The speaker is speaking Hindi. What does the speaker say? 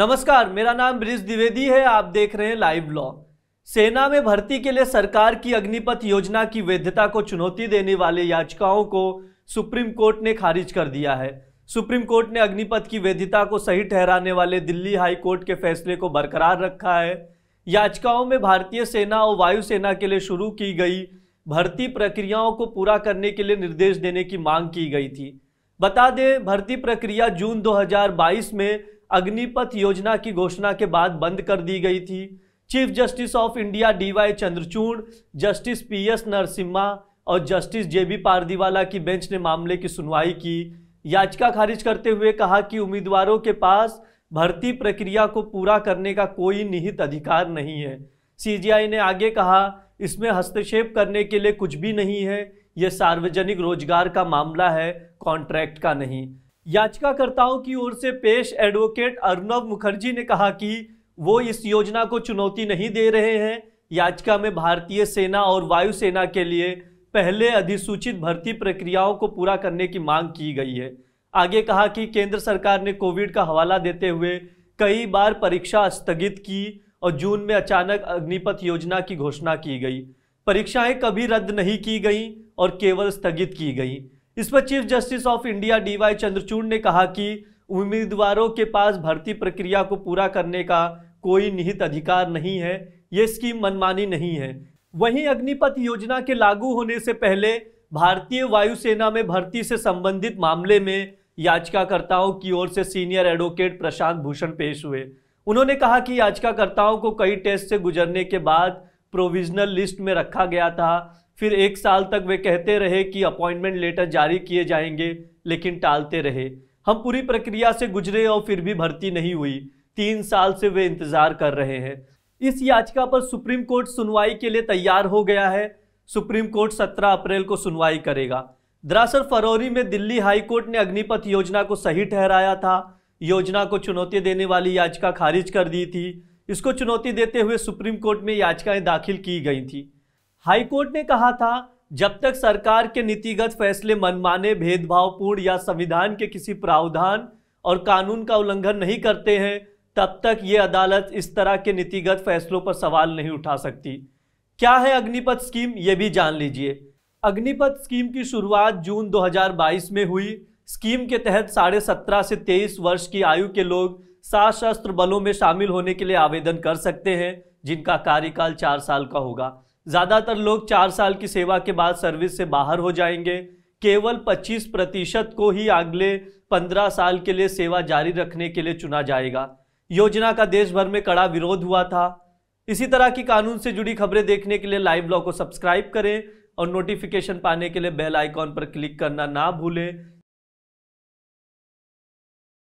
नमस्कार मेरा नाम ब्रिज द्विवेदी है आप देख रहे हैं लाइव ब्लॉग सेना में भर्ती के लिए सरकार की अग्निपथ योजना की वैधता को चुनौती देने वाले याचिकाओं को सुप्रीम कोर्ट ने खारिज कर दिया है सुप्रीम कोर्ट ने अग्निपथ की वैधता को सही ठहराने वाले दिल्ली हाई कोर्ट के फैसले को बरकरार रखा है याचिकाओं में भारतीय सेना और वायुसेना के लिए शुरू की गई भर्ती प्रक्रियाओं को पूरा करने के लिए निर्देश देने की मांग की गई थी बता दें भर्ती प्रक्रिया जून 2022 में अग्निपथ योजना की घोषणा के बाद बंद कर दी गई थी chief justice of India D Y Chandrachud justice P S Narasimha और जस्टिस जेबी पारदीवाला की बेंच ने मामले की सुनवाई की याचिका खारिज करते हुए कहा कि उम्मीदवारों के पास भर्ती प्रक्रिया को पूरा करने का कोई निहित अधिकार नहीं है सीजीआई ने आगे कहा इसमें हस्तक्षेप करने के लिए कुछ भी नहीं है ये सार्वजनिक रोजगार का मामला है कॉन्ट्रैक्ट का नहीं याचिकाकर्ताओं की ओर से पेश एडवोकेट अर्नब मुखर्जी ने कहा कि वो इस योजना को चुनौती नहीं दे रहे हैं याचिका में भारतीय सेना और वायुसेना के लिए पहले अधिसूचित भर्ती प्रक्रियाओं को पूरा करने की मांग की गई है आगे कहा कि केंद्र सरकार ने कोविड का हवाला देते हुए कई बार परीक्षा स्थगित की और जून में अचानक अग्निपथ योजना की घोषणा की गई परीक्षाएं कभी रद्द नहीं की गई और केवल स्थगित की गई इस पर chief justice of India D Y Chandrachud ने कहा कि उम्मीदवारों के पास भर्ती प्रक्रिया को पूरा करने का कोई निहित अधिकार नहीं है ये स्कीम मनमानी नहीं है वहीं अग्निपथ योजना के लागू होने से पहले भारतीय वायुसेना में भर्ती से संबंधित मामले में याचिकाकर्ताओं की ओर से सीनियर एडवोकेट प्रशांत भूषण पेश हुए उन्होंने कहा कि याचिकाकर्ताओं को कई टेस्ट से गुजरने के बाद प्रोविजनल लिस्ट में रखा गया था फिर एक साल तक वे कहते रहे कि अपॉइंटमेंट लेटर जारी किए जाएंगे लेकिन टालते रहे हम पूरी प्रक्रिया से गुजरे और फिर भी भर्ती नहीं हुई तीन साल से वे इंतजार कर रहे हैं इस याचिका पर सुप्रीम कोर्ट सुनवाई के लिए तैयार हो गया है सुप्रीम कोर्ट 17 अप्रैल को सुनवाई करेगा दरअसल फरवरी में दिल्ली हाई कोर्ट ने अग्निपथ योजना को सही ठहराया था योजना को चुनौती देने वाली याचिका खारिज कर दी थी इसको चुनौती देते हुए सुप्रीम कोर्ट में याचिकाएं दाखिल की गई थी हाईकोर्ट ने कहा था जब तक सरकार के नीतिगत फैसले मनमाने भेदभावपूर्ण या संविधान के किसी प्रावधान और कानून का उल्लंघन नहीं करते हैं तब तक ये अदालत इस तरह के नीतिगत फैसलों पर सवाल नहीं उठा सकती क्या है अग्निपथ स्कीम ये भी जान लीजिए अग्निपथ स्कीम की शुरुआत जून 2022 में हुई स्कीम के तहत साढ़े सत्रह से तेईस वर्ष की आयु के लोग सशस्त्र बलों में शामिल होने के लिए आवेदन कर सकते हैं जिनका कार्यकाल चार साल का होगा ज़्यादातर लोग चार साल की सेवा के बाद सर्विस से बाहर हो जाएंगे केवल 25 प्रतिशत को ही अगले 15 साल के लिए सेवा जारी रखने के लिए चुना जाएगा योजना का देश भर में कड़ा विरोध हुआ था इसी तरह की कानून से जुड़ी खबरें देखने के लिए लाइव ब्लॉग को सब्सक्राइब करें और नोटिफिकेशन पाने के लिए बेल आइकॉन पर क्लिक करना ना भूलें